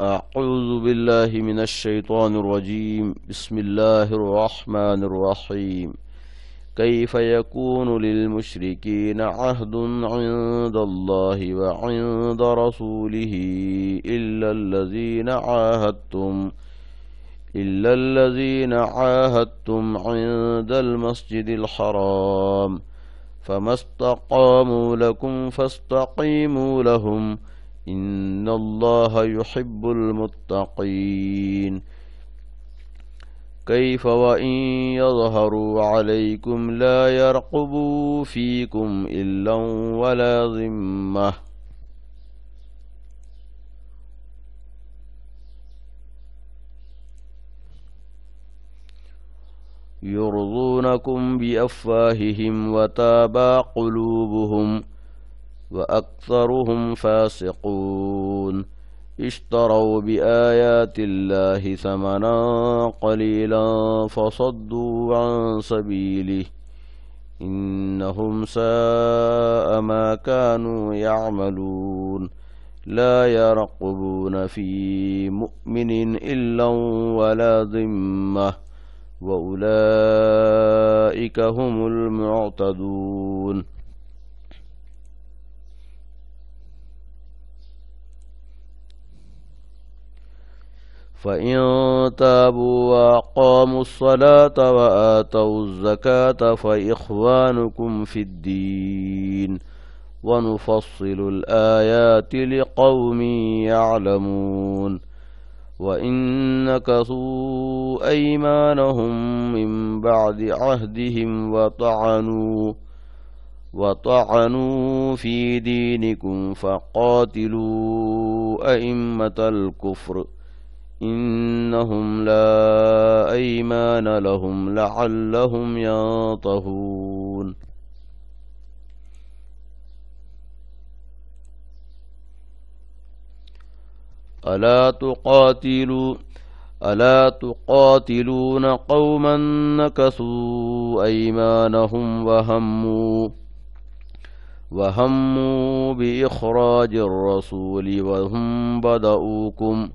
أعوذ بالله من الشيطان الرجيم بسم الله الرحمن الرحيم كيف يكون للمشركين عهد عند الله وعند رسوله إلا الذين عاهدتم إلا الذين عاهدتم عند المسجد الحرام فما استقاموا لكم فاستقيموا لهم إن الله يحب المتقين كيف وإن يظهروا عليكم لا يرقبوا فيكم إلا ولا ذمة يرضونكم بأفواههم وتابى قلوبهم ۖ وأكثرهم فاسقون اشتروا بآيات الله ثمنا قليلا فصدوا عن سبيله إنهم ساء ما كانوا يعملون لا يرقبون في مؤمن إلا ولا ذمة وأولئك هم المعتدون فإن تابوا وأقاموا الصلاة وآتوا الزكاة فإخوانكم في الدين ونفصل الآيات لقوم يعلمون وإن نكثوا أيمانهم من بعد عهدهم وطعنوا وطعنوا في دينكم فقاتلوا أئمة الكفر ۖ أنهم لا أيمان لهم لعلهم ينطهون ألا تقاتلوا ألا تقاتلون قوما نكثوا أيمانهم وهموا وهموا بإخراج الرسول وهم بدؤوكم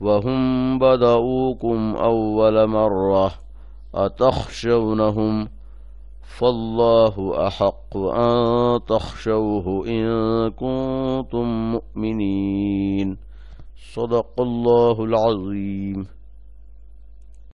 وهم بدؤوكم أول مرة أتخشونهم فالله أحق أن تخشوه إن كنتم مؤمنين صدق الله العظيم